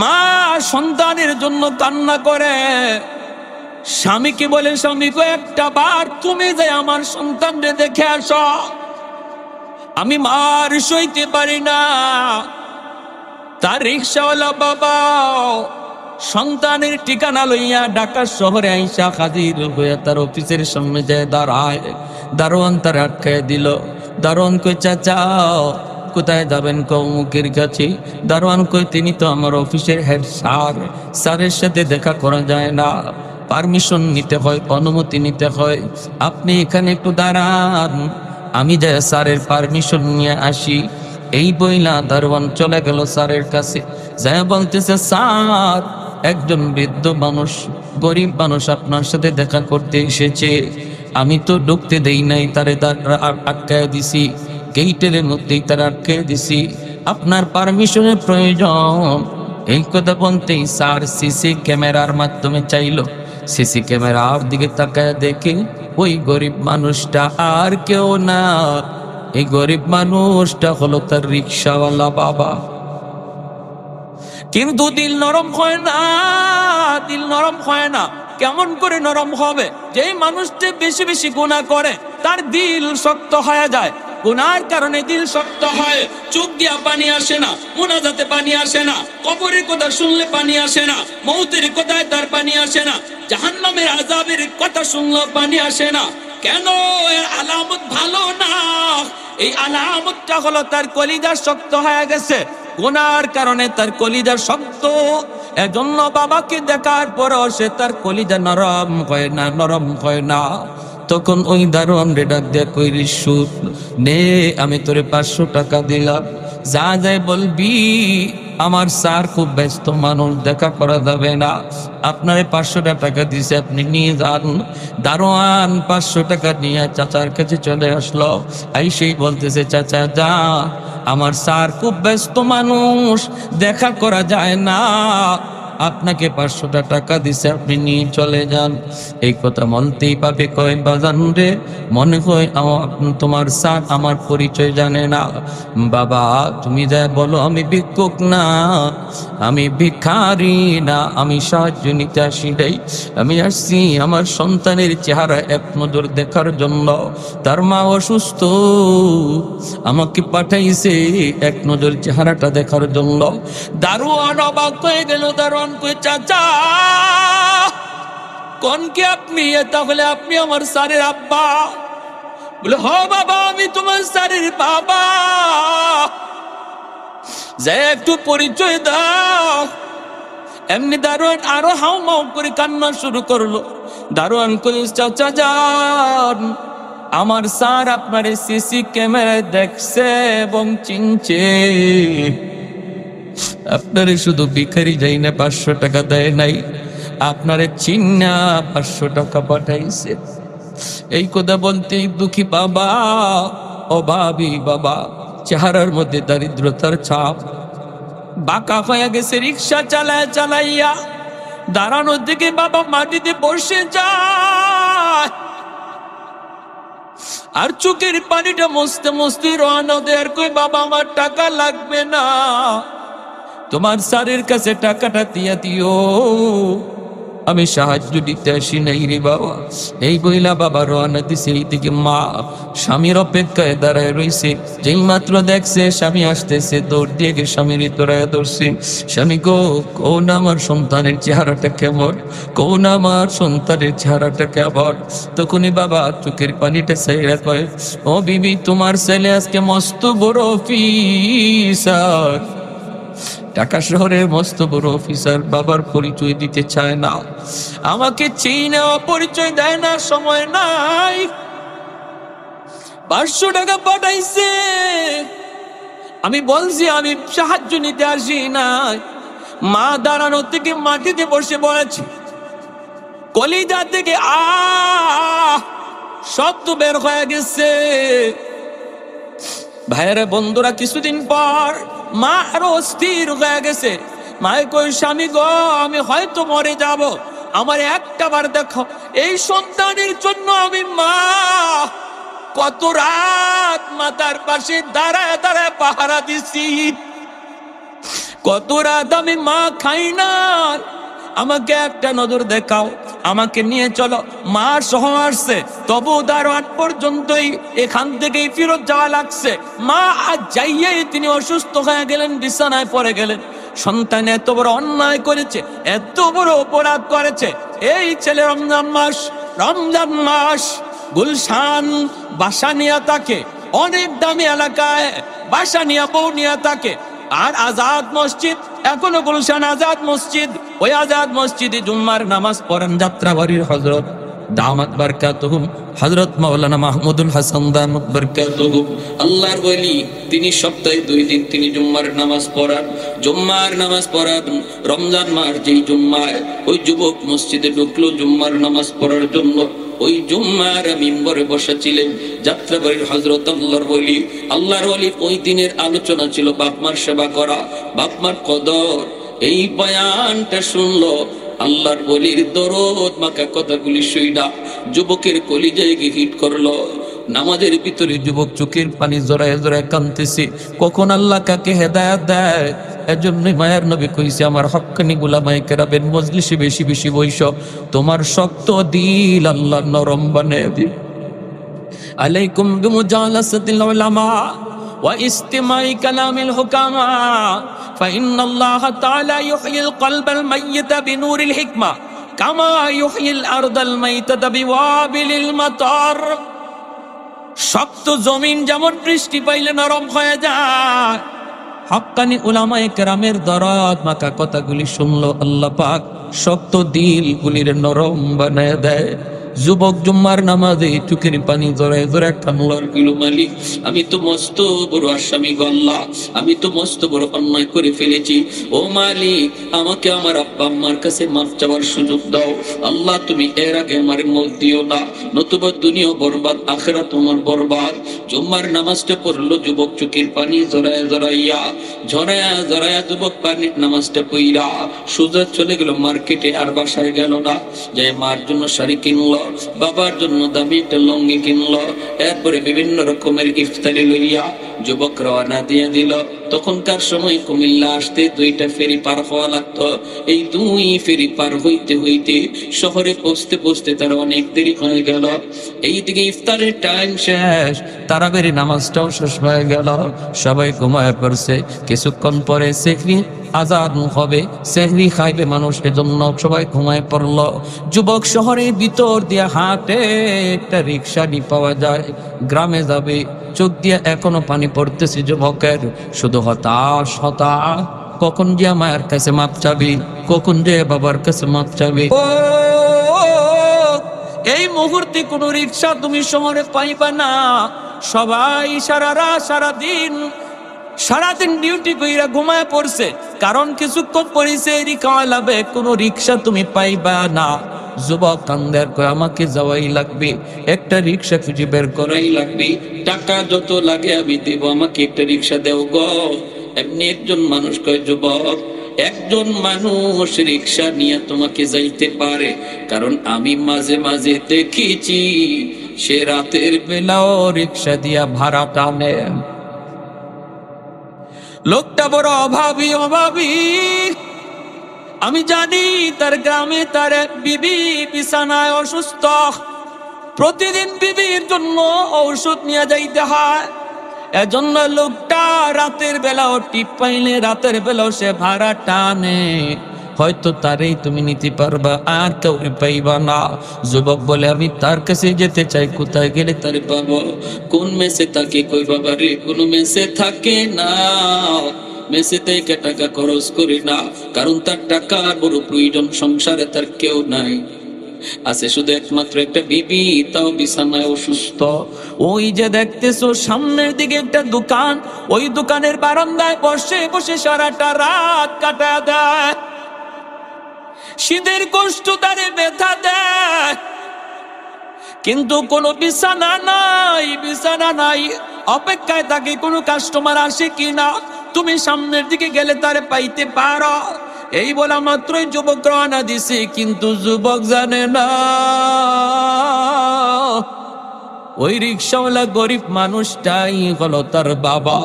মা সন্তানের জন্য কান্না করে স্বামীকে বলে গো একটা বার তুমি যে আমার সন্তানরে দেখে আস আমি মার সইতে পারি না তার রিক্সাওয়ালা বাবা সন্তানের ঠিকানা লইয়া ঢাকা শহরে আইসা হাজির হইয়া তার অফিসের সামনে যায় দাঁড়ায় দারোয়ান তার আটকায় দিল দারোয়ান কই চাচাও কোথায় যাবেন কৌমুকের কাছে দারোয়ান কই তিনি তো আমার অফিসের হেড স্যার স্যারের সাথে দেখা করা যায় না পারমিশন নিতে হয় অনুমতি নিতে হয় আপনি এখানে একটু দাঁড়ান আমি যা স্যারের পারমিশন নিয়ে আসি এই বইলা দারোয়ান চলে গেল স্যারের কাছে যা বলতেছে স্যার একজন বৃদ্ধ মানুষ গরিব মানুষ আপনার সাথে দেখা করতে এসেছে আমি তো ঢুকতে দেই নাই তারে তার আটকায় দিছি গেইটের মধ্যেই তারা আটকে দিছি আপনার পারমিশনের প্রয়োজন এই কথা বলতেই স্যার সিসি ক্যামেরার মাধ্যমে চাইল সিসি ক্যামেরার দিকে তাকায় দেখে ওই গরিব মানুষটা আর কেউ না এই গরিব মানুষটা হলো তার রিক্সাওয়ালা বাবা কিন্তু দিল নরম হয় না দিল নরম হয় না কেমন করে নরম হবে যেই মানুষটা বেশি বেশি গুণা করে তার দিল শক্ত হয়ে যায় গুনার কারণে দিল শক্ত হয় চোখ দিয়া পানি আসে না মোনাজাতে পানি আসে না কবরের কথা শুনলে পানি আসে না মৌতের কথায় তার পানি আসে না জাহান্নামের আজাবের কথা শুনলে পানি আসে না কেন এর আলামত ভালো না এই আলামতটা হলো তার কলিদা শক্ত হয়ে গেছে গুনার কারণে তার কলিদার শক্ত এজন্য বাবাকে দেখার পর সে তার কলিদা নরম হয় না নরম হয় না তখন ওই দারোয়ান রেডার দেয়া কইরি সুদ নে আমি তোরে পাঁচশো টাকা দিলাম যা যায় বলবি আমার স্যার খুব ব্যস্ত মানুষ দেখা করা যাবে না আপনারে পাঁচশো টাকা দিছে আপনি নিয়ে যান দারোয়ান পাঁচশো টাকা নিয়ে চাচার কাছে চলে আসলো এই সেই বলতেছে চাচা যা আমার স্যার খুব ব্যস্ত মানুষ দেখা করা যায় না আপনাকে পাঁচশোটা টাকা দিছে আপনি নিয়ে চলে যান এই কথা মনতেই পাবে কয় বাজান রে মনে হয় তোমার স্যার আমার পরিচয় জানে না বাবা তুমি যা বলো আমি ভিক্ষুক না আমি ভিক্ষারি না আমি সাহায্য নিতে আসি নাই আমি আসছি আমার সন্তানের চেহারা এক নজর দেখার জন্য তার মা অসুস্থ আমাকে পাঠাইছে এক নজর চেহারাটা দেখার জন্য দারুণ অবাক হয়ে গেল দারুণ কই চাচা কোন কি আপনি তাহলে আপনি আমার সারের আব্বা বলে হ বাবা আমি তোমার সারের বাবা যে একটু পরিচয় দাও এমনি দারোয়ান আরো হাউ মাউ করে কান্না শুরু করলো দারোয়ান কলিস চাচা যান আমার স্যার আপনার সিসি ক্যামেরায় দেখছে এবং চিনছে আপনারে শুধু ভিখারি যাই না পাঁচশো টাকা দেয় নাই আপনারে চিন্না পাঁচশো টাকা পাঠাইছে এই কথা বলতে দুঃখী বাবা ভাবি বাবা চেহারার মধ্যে দারিদ্রতার ছাপ বাঁকা হয়ে গেছে রিক্সা চালায় চালাইয়া দাঁড়ানোর দিকে বাবা মাটিতে বসে যায় আর চোখের পানিটা মস্তে মস্তে রানা দেয় আর কই বাবা আমার টাকা লাগবে না তোমার স্যারের কাছে টাকাটা দিয়া দিও আমি সাহায্য দিতে আসি নাই রে বাবা এই বইলা বাবা রওনা দিছে এইদিকে মা স্বামীর অপেক্ষায় দাঁড়ায় রইছে যেই মাত্র দেখছে স্বামী আসতেছে দৌড় দিয়ে গে স্বামীর তোরা ধরছে স্বামী গো না আমার সন্তানের চেহারাটা কেমন না আমার সন্তানের চেহারাটা কেমন তখনই বাবা চোখের পানিটা সাইরা কয় ও বিবি তোমার ছেলে আজকে মস্ত বড় অফিসার ঢাকা শহরে মস্ত বড় অফিসার বাবার পরিচয় দিতে চায় না আমাকে চেয়ে নেওয়া পরিচয় দেয় না সময় নাই পাঁচশো টাকা পাঠাইছে আমি বলছি আমি সাহায্য নিতে আসি নাই মা দাঁড়ানোর থেকে মাটিতে বসে বলেছি কলিজা থেকে আ শব্দ বের হয়ে গেছে ভাইয়েরা বন্ধুরা কিছুদিন পর মা আরো অস্থির হয়ে গেছে মায় কই স্বামী গো আমি হয়তো মরে যাব আমার একটা বার দেখো এই সন্তানের জন্য আমি মা কত রাত মাতার পাশে দাঁড়ায় দাঁড়ায় পাহারা দিছি কত রাত আমি মা খাই না আমাকে একটা নজর দেখাও আমাকে নিয়ে চলো মা সহ আসছে তবু তার আট পর্যন্তই এখান থেকেই ফিরত যাওয়া লাগছে মা আর যাইয়ে তিনি অসুস্থ হয়ে গেলেন বিছানায় পড়ে গেলেন সন্তান এত বড় অন্যায় করেছে এত বড় অপরাধ করেছে এই ছেলে রমজান মাস রমজান মাস গুলশান বাসা বাসানিয়া তাকে অনেক দামি এলাকায় বাসানিয়া নিয়ে তাকে আর আজাদ মসজিদ এখনো গুলশান আজাদ মসজিদ ওই আজাদ মসজিদে জুম্মার নামাজ পড়েন যাত্রাবাড়ির হজরত দামাত হুম হজরত মৌলানা মাহমুদুল হাসান দামাত বারকাতহুম আল্লাহর বলি তিনি সপ্তাহে দুই দিন তিনি জুম্মার নামাজ পড়ান জুম্মার নামাজ পড়ান রমজান মাস যেই জুম্মায় ওই যুবক মসজিদে ঢুকলো জুম্মার নামাজ পড়ার জন্য ওই জুম্মার মিম্বরে বসেছিলেন যাত্রাবাড়ির হজরত আল্লাহর বলি আল্লাহর বলি ওই দিনের আলোচনা ছিল বাপমার সেবা করা বাপমার কদর এই বয়ানটা শুনলো আল্লাহর বলির দরদ মাকা কথাগুলি সইডা যুবকের কলিজায় গিয়ে হিট করলো নামাজের ভিতরে যুবক চোখের পানি জড়ায় জড়ায় কানতেছে কখন আল্লাহ কাকে হেদায়াত দেয় এজন্যই মায়ার নবী কইছে আমার হক্কানি গুলামাই কেরাবেন মজলিসে বেশি বেশি বৈশ তোমার শক্ত দিল আল্লাহ নরম বানে আলাইকুম বিমুজালাসাতিল উলামা واستماع كلام الحكماء فإن الله تعالى يحيي القلب الميت بنور الحكمة كما يحيي الأرض الميتة بوابل المطر শক্ত জমিন যেমন বৃষ্টি পাইলে নরম হয়ে যায় হকানি উলামায়ে কেরামের দরদ মাকা কথাগুলি শুনলো আল্লাহ পাক শক্ত দিলগুলির নরম বানায় দেয় যুবক জুম্মার নামাজে চোখের পানি জড়ায় একটা কান্নার কিলো মালিক আমি তো মস্ত বড় আসামি গল্লা আমি তো মস্ত বড় অন্যায় করে ফেলেছি ও মালিক আমাকে আমার আব্বা আম্মার কাছে মাফ চাওয়ার সুযোগ দাও আল্লাহ তুমি এর আগে আমার মত দিও না নতুবা দুনিয়া বরবাদ আখেরা তোমার বরবাদ জুম্মার নামাজটা পড়লো যুবক চোখের পানি জড়ায় জড়াইয়া ঝরায়া জড়ায়া যুবক পানি নামাজটা পইরা সোজা চলে গেল মার্কেটে আর বাসায় গেল না যে মার জন্য শাড়ি কিনলো বাবার জন্য দামি একটা লঙ্গি কিনলো এরপরে বিভিন্ন রকমের ইফতারি লইয়া যুবক রওনা দিয়ে দিল তখনকার সময় কুমিল্লা আসতে দুইটা ফেরি পার হওয়া লাগতো এই দুই ফেরি পার হইতে হইতে শহরে পৌঁছতে পৌঁছতে তার অনেক দেরি হয়ে গেল এইদিকে ইফতারের টাইম শেষ বেরি নামাজটাও শেষ হয়ে গেল সবাই ঘুমায় পড়ছে কিছুক্ষণ পরে সেখানে আজাদ হবে সেহরি খাইবে মানুষ এজন্য সবাই ঘুমায় পড়ল যুবক শহরের ভিতর দিয়া হাতে একটা রিক্সা নি পাওয়া যায় গ্রামে যাবে চোখ দিয়া এখনো পানি পড়তেছে যুবকের শুধু হতাশ হতাশ কখন গিয়া মায়ের কাছে মাপ চাবি কখন যে বাবার কাছে মাপ চাবি এই মুহূর্তে কোনো রিক্সা তুমি শহরে পাইবা না সবাই সারা সারা দিন সারাদিন ডিউটি কইরা ঘুমায় পড়ছে কারণ কিছুক্ষণ পরিচয় রিক্সা লাবে কোনো রিক্সা তুমি পাইবা না যুবক কান্দার করে আমাকে যাওয়াই লাগবে একটা রিক্সা খুঁজে বের করাই লাগবে টাকা যত লাগে আমি দেব আমাকে একটা রিক্সা দেও গো এমনি একজন মানুষ কয় যুবক একজন মানুষ রিক্সা নিয়ে তোমাকে যাইতে পারে কারণ আমি মাঝে মাঝে দেখেছি সে রাতের বেলাও রিক্সা দিয়া ভাড়া টানে লোকটা বড় অভাবী অভাবী আমি জানি তার গ্রামে তার এক বিবি বিছানায় অসুস্থ প্রতিদিন বিবির জন্য ঔষধ নিয়ে যাইতে হয় এজন্য লোকটা রাতের বেলাও টিপ পাইলে রাতের বেলাও সে ভাড়া টানে হয়তো তারেই তুমি নিতে পারবা আর কেউ পাইবা না যুবক বলে আমি তার কাছে যেতে চাই কোথায় গেলে তার পাবো কোন মেসে তাকে কই বাবা রে কোনো মেসে থাকে না মেসেতে কে টাকা খরচ করি না কারণ তার টাকার বড় প্রয়োজন সংসারে তার কেউ নাই আছে শুধু একমাত্র একটা বিবি তাও বিছানায় অসুস্থ ওই যে দেখতেছো সামনের দিকে একটা দোকান ওই দোকানের বারান্দায় বসে বসে সারাটা রাত কাটা দেয় শীতের কষ্ট তারে ব্যথা দেয় কিন্তু কোনো বিছানা নাই বিছানা নাই অপেক্ষায় থাকে কোনো কাস্টমার আসে কি না তুমি সামনের দিকে গেলে তারে পাইতে পারো এই বলা মাত্রই যুবক রানা দিছে কিন্তু যুবক জানে না ওই রিক্সাওয়ালা গরিব মানুষটাই হল তার বাবা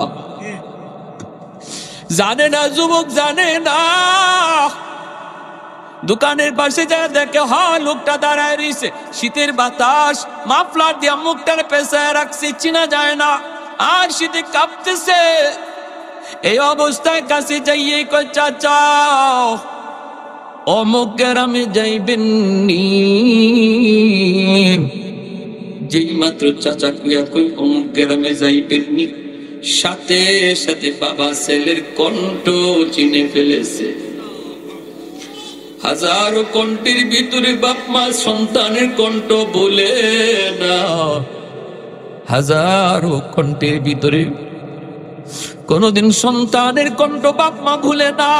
জানে না যুবক জানে না দোকানের পাশে যারা দেখে হ লোকটা দাঁড়ায় রয়েছে শীতের বাতাস মাফলার দিয়ে মুখটার পেশায় রাখছে চিনা যায় না আর শীতে কাঁপতেছে এই অবস্থায় কাছে যাইয়ে চাচা অমুক গ্রামে যাইবেননি যেই মাত্র চাচা কুয়া কই অমুক গ্রামে যাইবেননি সাথে সাথে বাবা ছেলের কণ্ঠ চিনে ফেলেছে হাজারো কণ্ঠের ভিতরে বাপ মা সন্তানের কণ্ঠ বলে না হাজারো কণ্ঠের ভিতরে কোনদিন সন্তানের কণ্ঠ বাপ মা ভুলে না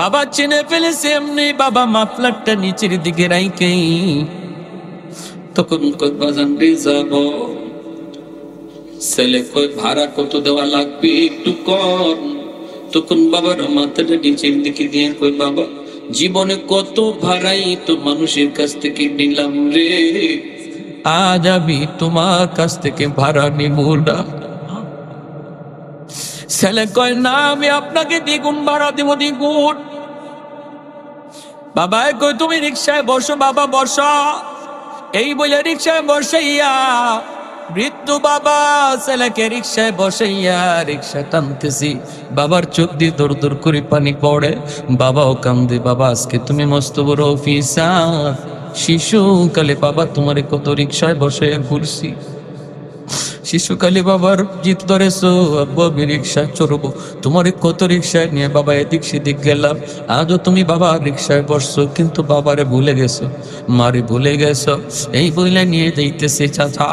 বাবা চিনে ফেলেছে এমনি বাবা মাফলারটা নিচের দিকে রাইকে তখন বাজান যাব ছেলে কই ভাড়া কত দেওয়া লাগবে একটু কম তখন বাবার মাথাটা নিচের দিকে দিয়ে কই বাবা জীবনে কত ভাড়াই তো মানুষের কাছ থেকে নিলাম রে আজ আমি তোমার কাছ থেকে ভাড়া নিব না ছেলে কয় না আমি আপনাকে দ্বিগুণ ভাড়া দিব দ্বিগুণ বাবা কই তুমি রিক্সায় বসো বাবা বসো এই বলে রিক্সায় বসাইয়া মৃত্যু বাবা ছেলেকে রিক্সায় বসাইয়া রিক্সা টানতেছি বাবার চোখ দিয়ে দূর দূর করে পানি পড়ে বাবাও কান্দে বাবা আজকে তুমি মস্ত বড় অফিসার শিশুকালে বাবা তোমারে কত রিক্সায় বসে ঘুরছি শিশুকালে বাবার জিত ধরেছ আব্বু রিক্সা চড়বো তোমার কত রিক্সায় নিয়ে বাবা এদিক সেদিক গেলাম আজও তুমি বাবা রিক্সায় বসছো কিন্তু বাবারে ভুলে গেছো মারে ভুলে গেছো এই বইলা নিয়ে যাইতেছে চাচা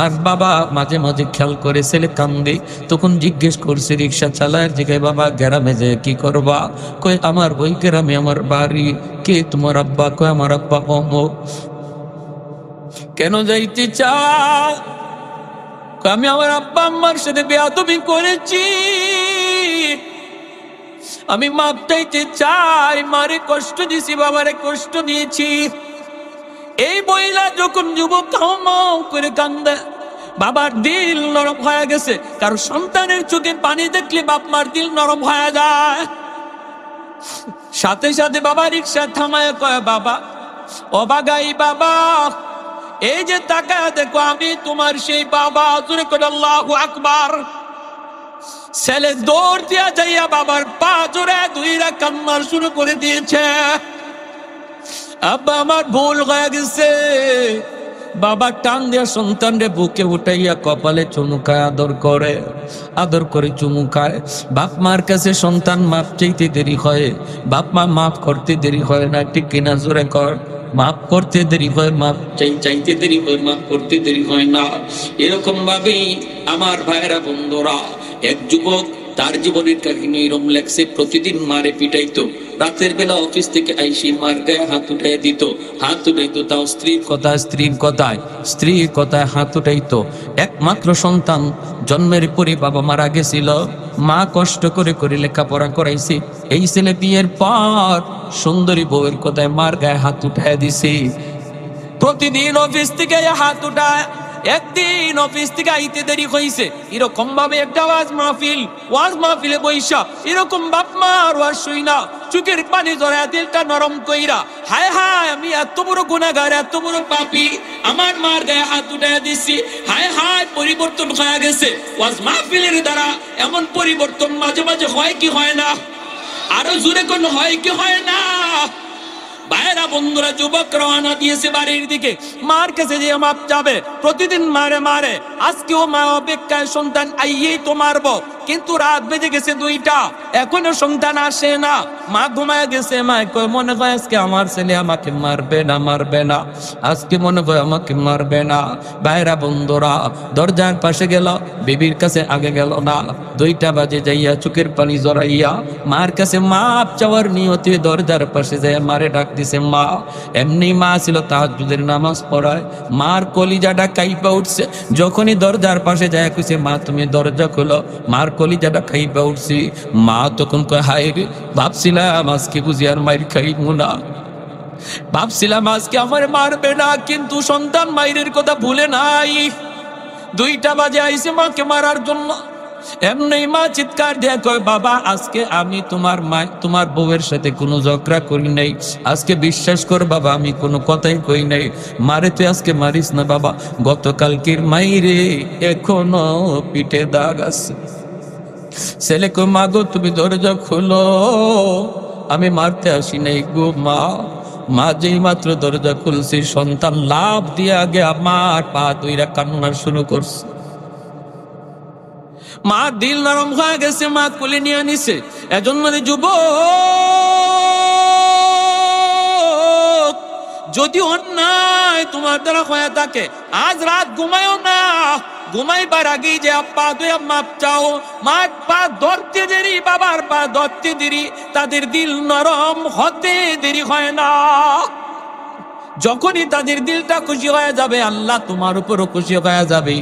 আর বাবা মাঝে মাঝে খেয়াল করে ছেলে কান্দে তখন জিজ্ঞেস করছে রিক্সা চালায় জিগে বাবা গ্রামে যে কি করবা কই আমার বই গ্রামে আমার বাড়ি কে তোমার আব্বা কয় আমার আব্বা অমুক কেন যাইতে চা আমি আমার আব্বা আম্মার সাথে বেয়াদবি করেছি আমি মাপটাইতে চাই মারে কষ্ট দিয়েছি বাবারে কষ্ট দিয়েছি এই মহিলা যখন যুবক করে কান্দা বাবার দিল নরম হয়ে গেছে কারো সন্তানের চোখে পানি দেখলে বাপ মার দিল নরম হয়ে যায় সাথে সাথে বাবা রিক্সা থামায় কয় বাবা অবাগাই বাবা এই যে তাকায় দেখো আমি তোমার সেই বাবা করে আকবার ছেলে দৌড় দিয়া যাইয়া বাবার পা জোরে দুইরা কান্নার শুরু করে দিয়েছে আব্বা আমার ভুল হয়ে গেছে বাবা টান দিয়া রে বুকে উঠাইয়া কপালে চুমুকায় আদর করে আদর করে চুমুকায় বাপ মার কাছে সন্তান মাপ চাইতে দেরি হয় বাপ মা মাফ করতে দেরি হয় না ঠিক কিনা জোরে কর মাপ করতে দেরি হয় মাপ চাই চাইতে দেরি হয় মাফ করতে দেরি হয় না এরকম ভাবেই আমার ভাইরা বন্ধুরা এক যুবক তার জীবনের কাহিনী এরম লাগছে প্রতিদিন মারে পিটাইতো রাতের বেলা অফিস থেকে আইসি মার গায়ে হাত উঠাই দিত হাত উঠাইতো তাও স্ত্রীর কথা স্ত্রীর কথায় স্ত্রীর কথায় হাত উঠাইতো একমাত্র সন্তান জন্মের পরে বাবা মারা গেছিল মা কষ্ট করে করে লেখাপড়া করাইছে এই ছেলে বিয়ের পর সুন্দরী বউয়ের কথায় মার গায়ে হাত উঠাই দিছে প্রতিদিন অফিস থেকে হাত উঠায় একদিন অফিস থেকে আইতে দেরি হইছে এরকম ভাবে একটা ওয়াজ মাহফিল ওয়াজ মাহফিলে বৈশা এরকম বাপ মার ওয়াজ শুই না চুকের পানি জড়ায় দিলটা নরম কইরা হায় হায় আমি এত বড় গুণাগার এত বড় পাপি আমার মার গায়ে হাত উঠাইয়া দিছি হায় হায় পরিবর্তন হয়ে গেছে ওয়াজ মাহফিলের দ্বারা এমন পরিবর্তন মাঝে মাঝে হয় কি হয় না আরো জোরে কোন হয় কি হয় না ভাইরা বন্ধুরা যুবক রওনা দিয়েছে বাড়ির দিকে মার কাছে যে মাপ যাবে প্রতিদিন মারে মারে আজকেও মা অপেক্ষায় সন্তান আইয়েই তো মারবো কিন্তু রাত বেজে গেছে দুইটা এখনো সন্তান আসে না মা ঘুমায় গেছে মা কয় মনে হয় আজকে আমার ছেলে আমাকে মারবে না মারবে না আজকে মনে হয় আমাকে মারবে না বাইরা বন্ধুরা দরজার পাশে গেল বিবির কাছে আগে গেল না দুইটা বাজে যাইয়া চোখের পানি জড়াইয়া মার কাছে মাপ চাওয়ার নিয়তি দরজার পাশে যাইয়া মারে ডাক দিছে মা এমনি মা ছিল তাহাজুদের নামাজ পড়ায় মার কলিজাটা কাইপা উঠছে যখনই দরজার পাশে যায় কুছে মা তুমি দরজা খুলো মার কলিজাটা খাইবা উঠছি মা তখন কয় হায় রে ভাবছিলাম আজকে বুঝি আর মায়ের খাইব না ভাবছিলাম আজকে আমার মারবে না কিন্তু সন্তান মায়ের কথা ভুলে নাই দুইটা বাজে আইসে মাকে মারার জন্য এমনি মা চিৎকার দিয়ে কয় বাবা আজকে আমি তোমার মা তোমার বউয়ের সাথে কোনো ঝগড়া করি নাই আজকে বিশ্বাস কর বাবা আমি কোনো কথাই কই নাই মারে তুই আজকে মারিস না বাবা গতকালকের মাইরে এখনো পিঠে দাগ আছে ছেলে কো মা গো তুমি দরজা খুলো আমি মারতে আসি নাই গো মা মা যেই মাত্র দরজা খুলছি সন্তান লাভ দিয়ে আগে আমার পা দুইরা কান্নার শুরু করছে মা দিল নরম হয়ে গেছে মা কুলে নিয়ে নিছে মানে যুব যদি অন্যায় তোমার দ্বারা হয়ে থাকে আজ রাত ঘুমায়ও না ঘুমাইবার আগেই যে আপা তুই মাপ চাও মা ধরতে দেরি বাবার পা ধরতে দেরি তাদের দিল নরম হতে দেরি হয় না যখনই তাদের দিলটা খুশি হয়ে যাবে আল্লাহ তোমার উপরও খুশি হয়ে যাবে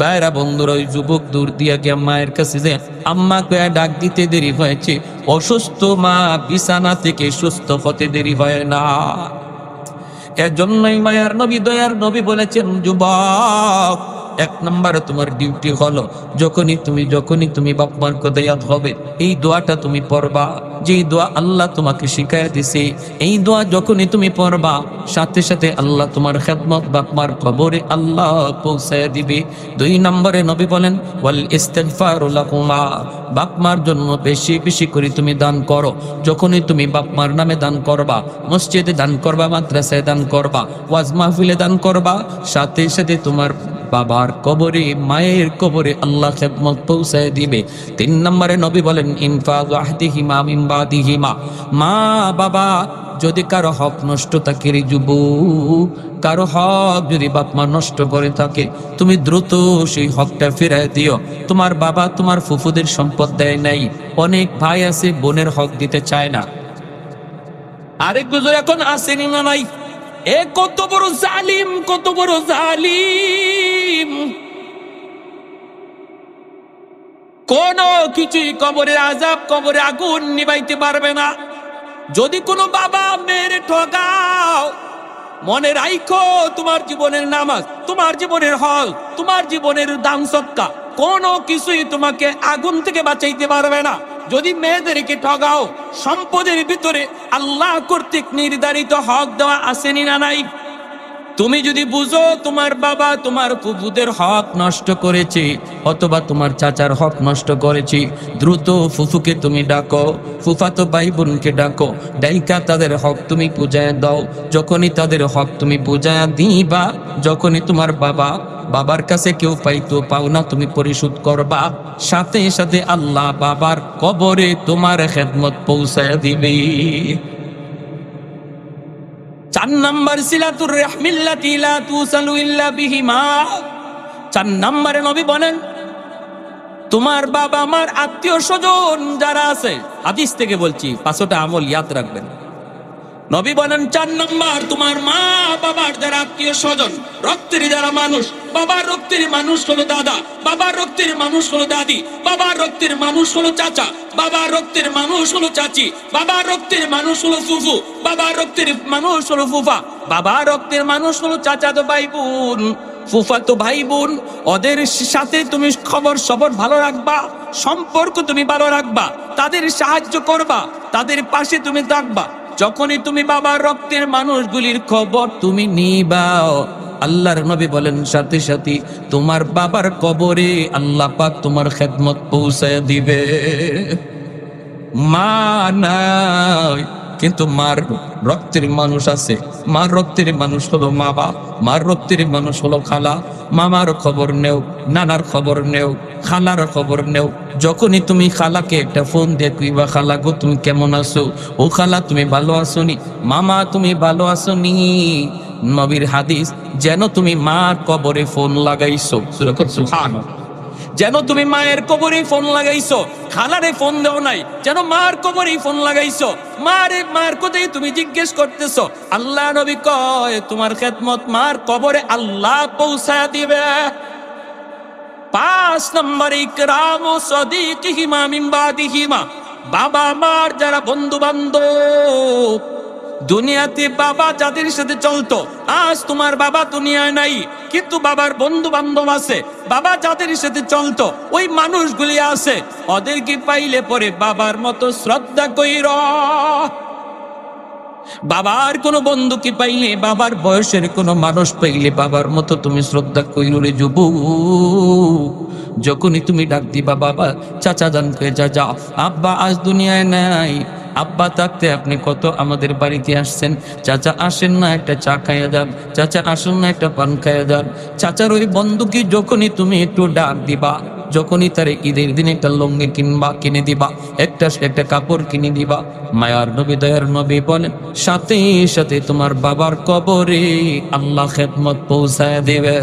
ভাইরা বন্ধুর ওই যুবক দূর দিয়া গিয়া মায়ের কাছে যে আম্মা কয়া ডাক দিতে দেরি হয়েছে অসুস্থ মা বিছানা থেকে সুস্থ হতে দেরি হয় না এজন্যই মায়ের নবী দয়ার নবী বলেছেন যুবক এক নম্বরে তোমার ডিউটি হলো যখনই তুমি যখনই তুমি বাপমার কদয়াত হবে এই দোয়াটা তুমি পড়বা যে দোয়া আল্লাহ তোমাকে শিখাই দিছে এই দোয়া যখনই তুমি পড়বা সাথে সাথে আল্লাহ তোমার খেদমত বাপমার কবরে আল্লাহ পৌঁছায় দিবে দুই নম্বরে নবী বলেন ওয়াল ইস্তেফারুলাকুমা বাপমার জন্য বেশি বেশি করে তুমি দান করো যখনই তুমি বাপমার নামে দান করবা মসজিদে দান করবা মাদ্রাসায় দান করবা ওয়াজ মাহফিলে দান করবা সাথে সাথে তোমার বাবার কবরে মায়ের কবরে আল্লাহ খেদমত পৌঁছায় দিবে তিন নম্বরে নবী বলেন ইনফাজ আহদিহিমা দিহিমা মা বাবা যদি কারো হক নষ্ট থাকে রে যুব কারো হক যদি বাপমা নষ্ট করে থাকে তুমি দ্রুত সেই হকটা ফেরাই দিও তোমার বাবা তোমার ফুফুদের সম্পদ দেয় নাই অনেক ভাই আছে বোনের হক দিতে চায় না আরেক গুজর এখন আসেনি না নাই এ কত বড় জালিম কত বড় জালিম কোন কিছুই কবরে আজাব কবরে আগুন নিবাইতে পারবে না যদি কোনো বাবা মেয়ের ঠকাও মনে রাইখো তোমার জীবনের নামাজ তোমার জীবনের হল তোমার জীবনের দাম সৎকা কোনো কিছুই তোমাকে আগুন থেকে বাঁচাইতে পারবে না যদি মেয়েদেরকে ঠগাও সম্পদের ভিতরে আল্লাহ কর্তৃক নির্ধারিত হক দেওয়া আসেনি না নাই তুমি যদি বুঝো তোমার বাবা তোমার ফুফুদের হক নষ্ট করেছে অথবা তোমার চাচার হক নষ্ট করেছে দ্রুত ফুফুকে তুমি ডাকো ফুফাতো ভাই বোনকে ডাকো ডাইকা তাদের হক তুমি পূজায় দাও যখনই তাদের হক তুমি পূজায় দিবা যখনই তোমার বাবা বাবার কাছে কেউ পাইতো পাও না তুমি পরিশোধ করবা সাথে সাথে আল্লাহ বাবার কবরে তোমার খেদমত পৌঁছায় দিবে চার নাম্বার সিলাতুর রাহমিল্লাতি লা তুসালু ইল্লা বিহিমা চার নাম্বারে নবী বলেন তোমার বাবা আমার আত্মীয় স্বজন যারা আছে হাদিস থেকে বলছি পাঁচটা আমল ইয়াদ রাখবেন নবী বলেন চার নম্বর তোমার মা বাবার যারা আত্মীয় স্বজন রক্তের যারা মানুষ বাবার রক্তের মানুষ হলো দাদা বাবার রক্তের মানুষ হলো দাদি বাবার রক্তের মানুষ হলো চাচা বাবার রক্তের মানুষ হলো চাচি বাবার রক্তের মানুষ হলো ফুফু বাবার রক্তের মানুষ হলো ফুফা বাবার রক্তের মানুষ হলো চাচা তো ভাই বোন ফুফা তো ভাই বোন ওদের সাথে তুমি খবর সবর ভালো রাখবা সম্পর্ক তুমি ভালো রাখবা তাদের সাহায্য করবা তাদের পাশে তুমি থাকবা যখনই তুমি বাবা রক্তের মানুষগুলির খবর তুমি নিবাও আল্লাহর নবী বলেন সাথে সাথে তোমার বাবার কবরে আল্লাহ পাক তোমার খেদমত পৌঁছায় দিবে মা নাই কিন্তু মার রক্তের মানুষ আছে মার রক্তের মানুষ হলো মা বাপ মার রক্তের মানুষ হলো খালা মামার খবর নেও নানার খবর নেও খালার খবর নেও যখনই তুমি খালাকে একটা ফোন দিয়ে কইবা খালা গো তুমি কেমন আছো ও খালা তুমি ভালো আছো নি মামা তুমি ভালো আছো নি নবীর হাদিস যেন তুমি মার কবরে ফোন লাগাইছো যেন তুমি মায়ের কবরে ফোন লাগাইছো খালারে ফোন দেও নাই যেন মার কবরেই ফোন লাগাইছো মারে মার কোথায় তুমি জিজ্ঞেস করতেছো আল্লাহ নবী কয় তোমার খেদমত মার কবরে আল্লাহ পৌঁছা দিবে পাঁচ নম্বর ইকরাম ও সদিক হিমা মিম্বাদি হিমা বাবা মার যারা বন্ধু বান্ধব দুনিয়াতে বাবা যাদের সাথে চলতো আজ তোমার বাবা দুনিয়ায় নাই কিন্তু বাবার বন্ধু বান্ধব আছে বাবা যাদের সাথে চলতো ওই মানুষগুলি আছে ওদেরকে পাইলে পরে বাবার মতো শ্রদ্ধা কইর বাবার কোনো বন্ধুকে পাইলে বাবার বয়সের কোনো মানুষ পাইলে বাবার মতো তুমি শ্রদ্ধা কইরে যুব যখনই তুমি ডাক দিবা বাবা চাচা জানকে যা যা আব্বা আজ দুনিয়ায় নাই আব্বা থাকতে আপনি কত আমাদের বাড়িতে আসছেন চাচা আসেন না একটা চা খাইয়া যান চাচা আসেন না একটা পান খাইয়া যান চাচার ওই বন্ধুকে যখনই তুমি একটু ডাক দিবা যখনই তার ঈদের দিন একটা লঙ্গি কিনবা কিনে দিবা একটা একটা কাপড় কিনে দিবা মায়ার নবী দয়ার নবী বলেন সাথে সাথে তোমার বাবার কবরে আল্লাহ খেদমত পৌঁছায় দেবে